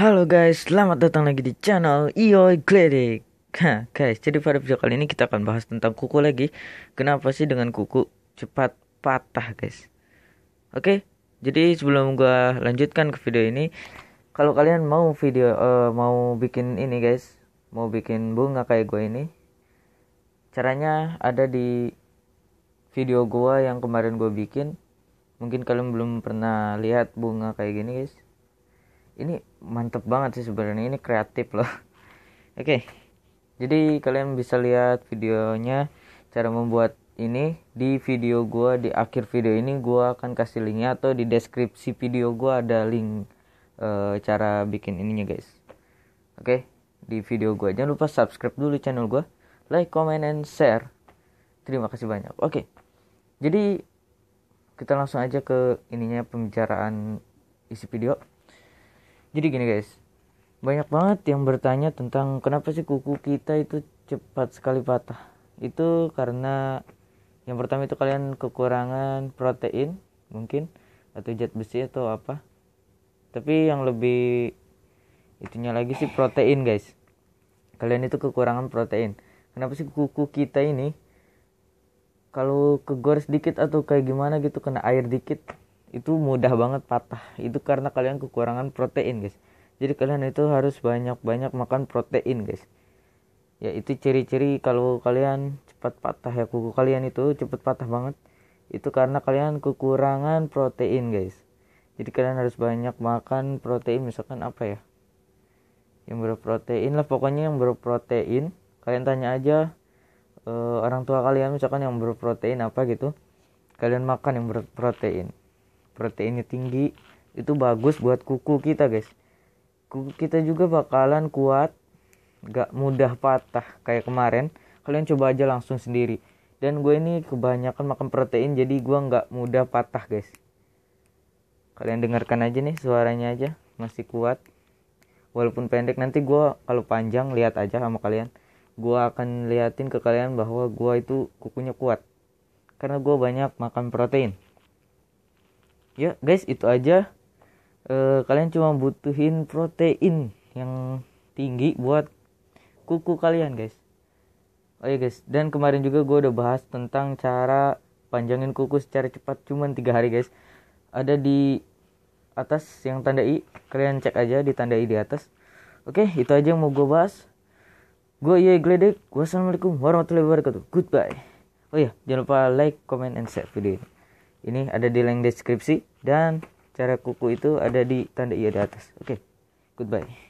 Halo guys, selamat datang lagi di channel Ioi Klinik. guys, jadi pada video kali ini kita akan bahas tentang kuku lagi. Kenapa sih dengan kuku cepat patah, guys? Oke, jadi sebelum gue lanjutkan ke video ini, kalau kalian mau video uh, mau bikin ini, guys, mau bikin bunga kayak gue ini, caranya ada di video gue yang kemarin gue bikin. Mungkin kalian belum pernah lihat bunga kayak gini, guys ini mantep banget sih sebenarnya ini kreatif loh oke okay. jadi kalian bisa lihat videonya cara membuat ini di video gue di akhir video ini gue akan kasih linknya atau di deskripsi video gue ada link e, cara bikin ininya guys oke okay? di video gue jangan lupa subscribe dulu channel gue like comment and share terima kasih banyak oke okay. jadi kita langsung aja ke ininya pembicaraan isi video jadi gini guys banyak banget yang bertanya tentang kenapa sih kuku kita itu cepat sekali patah itu karena yang pertama itu kalian kekurangan protein mungkin atau zat besi atau apa tapi yang lebih itunya lagi sih protein guys kalian itu kekurangan protein kenapa sih kuku kita ini kalau kegores dikit atau kayak gimana gitu kena air dikit itu mudah banget patah itu karena kalian kekurangan protein guys jadi kalian itu harus banyak-banyak makan protein guys ya itu ciri-ciri kalau kalian cepat patah ya kuku kalian itu cepat patah banget itu karena kalian kekurangan protein guys jadi kalian harus banyak makan protein misalkan apa ya yang berprotein lah pokoknya yang berprotein kalian tanya aja e, orang tua kalian misalkan yang berprotein apa gitu kalian makan yang berprotein proteinnya tinggi itu bagus buat kuku kita guys kuku kita juga bakalan kuat gak mudah patah kayak kemarin kalian coba aja langsung sendiri dan gue ini kebanyakan makan protein jadi gue gak mudah patah guys kalian dengarkan aja nih suaranya aja masih kuat walaupun pendek nanti gue kalau panjang lihat aja sama kalian gue akan liatin ke kalian bahwa gue itu kukunya kuat karena gue banyak makan protein ya guys itu aja e, kalian cuma butuhin protein yang tinggi buat kuku kalian guys oh ya guys dan kemarin juga gue udah bahas tentang cara panjangin kuku secara cepat cuman tiga hari guys ada di atas yang tanda i kalian cek aja di tanda i di atas oke itu aja yang mau gue bahas gue iya Gledek wassalamualaikum warahmatullahi wabarakatuh goodbye oh ya jangan lupa like comment and share video ini ini ada di link deskripsi dan cara kuku itu ada di tanda iya di atas oke okay, goodbye